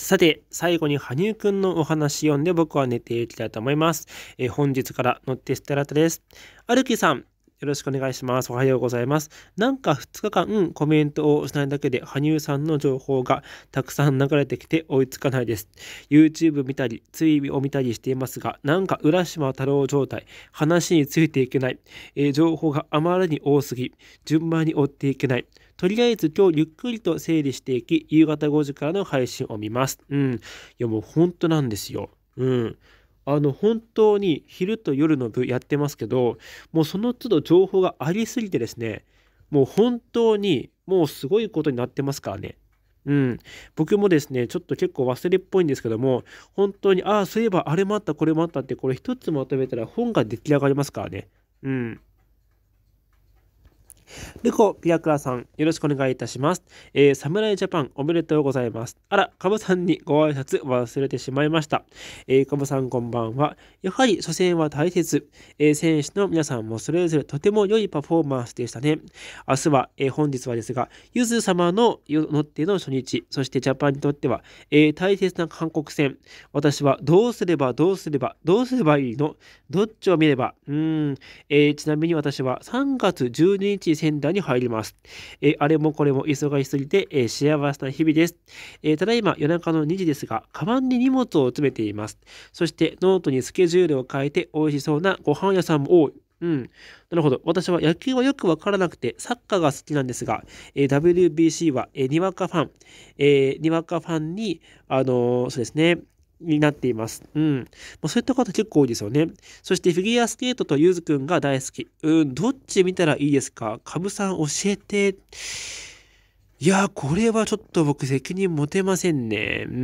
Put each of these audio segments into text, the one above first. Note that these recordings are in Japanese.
さて、最後に羽生くんのお話読んで僕は寝ていきたいと思います。えー、本日から乗ってステラタです。歩きさん、よろしくお願いします。おはようございます。なんか2日間コメントをしないだけで羽生さんの情報がたくさん流れてきて追いつかないです。YouTube 見たり、ツイを見たりしていますが、なんか浦島太郎状態、話についていけない、えー、情報があまりに多すぎ、順番に追っていけない。とりあえず今日ゆっくりと整理していき、夕方5時からの配信を見ます。うん。いやもう本当なんですよ。うん。あの本当に昼と夜の部やってますけどもうその都度情報がありすぎてですねもう本当にもうすごいことになってますからね。うん、僕もですねちょっと結構忘れっぽいんですけども本当にああそういえばあれもあったこれもあったってこれ一つまとめたら本が出来上がりますからね。うんルコ、ピアクラさん、よろしくお願いいたします。えー、侍ジャパン、おめでとうございます。あら、カブさんにご挨拶忘れてしまいました。えー、カブさん、こんばんは。やはり、初戦は大切。えー、選手の皆さんもそれぞれとても良いパフォーマンスでしたね。明日は、えー、本日はですが、ゆず様の乗っての初日、そしてジャパンにとっては、えー、大切な韓国戦。私は、どうすれば、どうすれば、どうすればいいのどっちを見れば、うん、えー、ちなみに私は3月12日センターに入ります。えー、あれもこれも忙しすぎて、えー、幸せな日々です、えー、ただいま夜中の2時ですが、カバンに荷物を詰めています。そしてノートにスケジュールを変えて美味しそうなご飯屋さんも多い。うん。なるほど。私は野球はよくわからなくて、サッカーが好きなんですが、えー、WBC は、えー、にわかファン、えー、にわかファンに、あのー、そうですね、になっています。うん。まあ、そういった方結構多いですよね。そしてフィギュアスケートとゆずくんが大好き。うん、どっち見たらいいですかかぶさん教えて。いやー、これはちょっと僕責任持てませんね。うー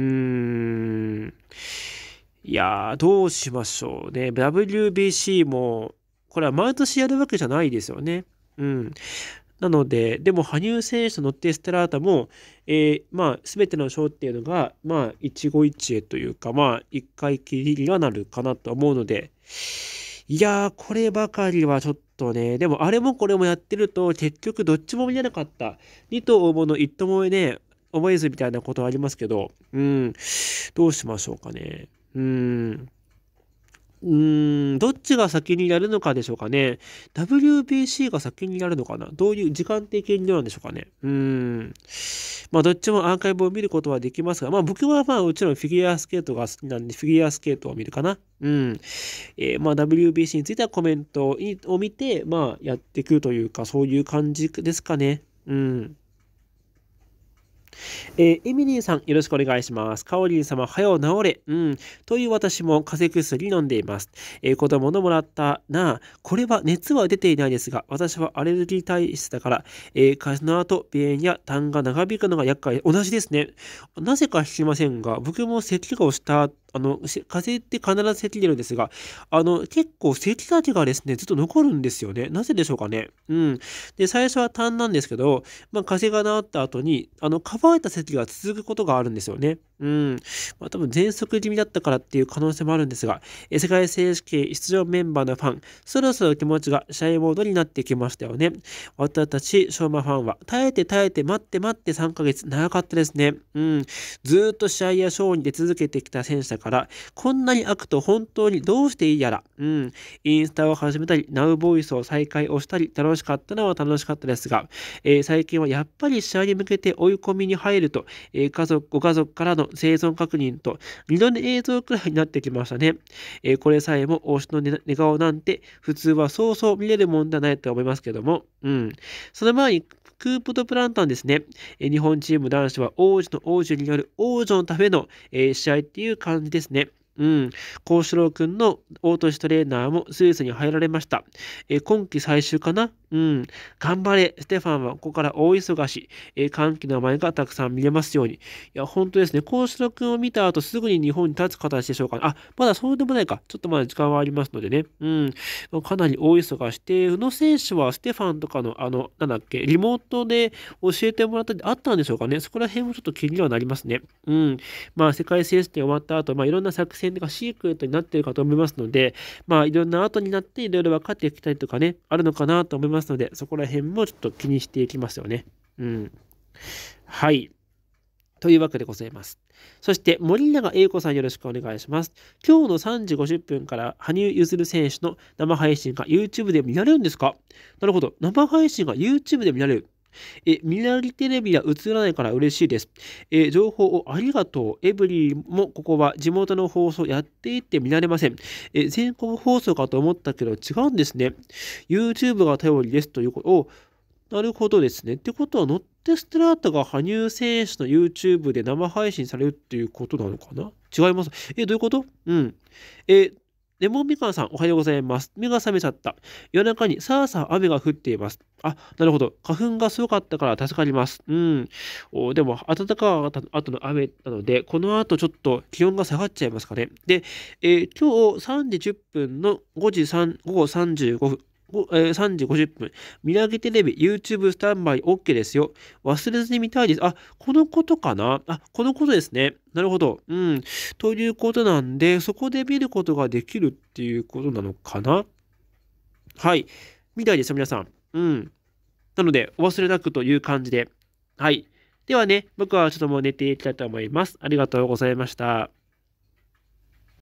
ん。いやー、どうしましょうね。WBC も、これは毎年やるわけじゃないですよね。うん。なので、でも羽生選手とノッテステラータも、えー、まあ、すべての賞っていうのが、まあ、一期一会というか、まあ、一回きりにはなるかなと思うので、いやー、こればかりはちょっとね、でもあれもこれもやってると、結局どっちも見れなかった。二頭大物、の一頭もね、覚えずみたいなことはありますけど、うん、どうしましょうかね。うん。うーん、どっちが先にやるのかでしょうかね。WBC が先にやるのかなどういう時間的になんでしょうかね。うーん。まあ、どっちもアーカイブを見ることはできますが、まあ、僕はまあ、もちろんフィギュアスケートが好きなんで、フィギュアスケートを見るかな。うん。えー、まあ、WBC についてはコメントを見て、まあ、やっていくというか、そういう感じですかね。うん。えー、エミリーさん、よろしくお願いします。カオリン様、早う治れ。うん。という私も風邪薬飲んでいます。えー、子供のもらったなあ。これは熱は出ていないですが、私はアレルギー体質だから、えー、風邪の後、鼻炎や痰が長引くのが厄介。同じですね。なぜか知りませんが、僕も咳をしたあの、風って必ず咳出るんですが、あの、結構咳だけがですね、ずっと残るんですよね。なぜでしょうかね。うん。で、最初は痰なんですけど、まあ、風が治った後に、あの、乾いた咳が続くことがあるんですよね。うん。まあ多分全速気味だったからっていう可能性もあるんですが、え世界選手権出場メンバーのファン、そろそろ気持ちが試合モードになってきましたよね。私たち、昭和ファンは、耐えて耐えて待って待って3ヶ月、長かったですね。うん。ずっと試合やショーに出続けてきた選手だから、こんなに悪と本当にどうしていいやら。うん。インスタを始めたり、ナウボイスを再開をしたり、楽しかったのは楽しかったですが、えー、最近はやっぱり試合に向けて追い込みに入ると、えー、家族、ご家族からのの生存確認と二度寝映像くらいになってきましたね。えー、これさえも推しの寝顔なんて普通はそうそう見れるもんじゃないと思いますけども、うん。その前にクープとプランタンですね。え日本チーム男子は王子の王子による王女のための、えー、試合っていう感じですね。うん。幸四郎君の大年トトレーナーもスイスに入られました。え今季最終かなうん。頑張れ。ステファンはここから大忙し。え歓喜の前がたくさん見れますように。いや、本当ですね。幸四郎君を見た後、すぐに日本に立つ形でしょうか、ね、あ、まだそうでもないか。ちょっとまだ時間はありますのでね。うん。かなり大忙しで、宇野選手はステファンとかの、あの、なんだっけ、リモートで教えてもらったりあったんでしょうかね。そこら辺もちょっと気にはなりますね。うん。まあ、世界選手権終わった後、まあ、いろんな作戦戦がシークレットになっているかと思いますので、まあ、いろんな後になっていろいろ分かっていきたいとかね、あるのかなと思いますので、そこら辺もちょっと気にしていきますよね。うん。はい。というわけでございます。そして、森永英子さんよろしくお願いします。今日の3時50分から、羽生結弦選手の生配信が YouTube で見られるんですかなるほど。生配信が YouTube で見られる。え、見られテレビは映らないから嬉しいです。え、情報をありがとう。エブリィもここは地元の放送やっていて見られません。え、全国放送かと思ったけど違うんですね。YouTube が頼りですということを、なるほどですね。ってことは、ノッテストラータが羽生選手の YouTube で生配信されるっていうことなのかな違います。え、どういうことうん。え、レモンみかんさん、おはようございます。目が覚めちゃった。夜中にさあさあ雨が降っています。あ、なるほど。花粉がすごかったから助かります。うん。おでも、暖かか後の雨なので、この後ちょっと気温が下がっちゃいますかね。で、えー、今日3時10分の5時3、午後35分。えー、3時50分。見上げテレビ、YouTube スタンバイ OK ですよ。忘れずに見たいです。あ、このことかなあ、このことですね。なるほど。うん。ということなんで、そこで見ることができるっていうことなのかなはい。みたいですよ、皆さん。うん。なので、お忘れなくという感じで。はい。ではね、僕はちょっともう寝ていきたいと思います。ありがとうございました。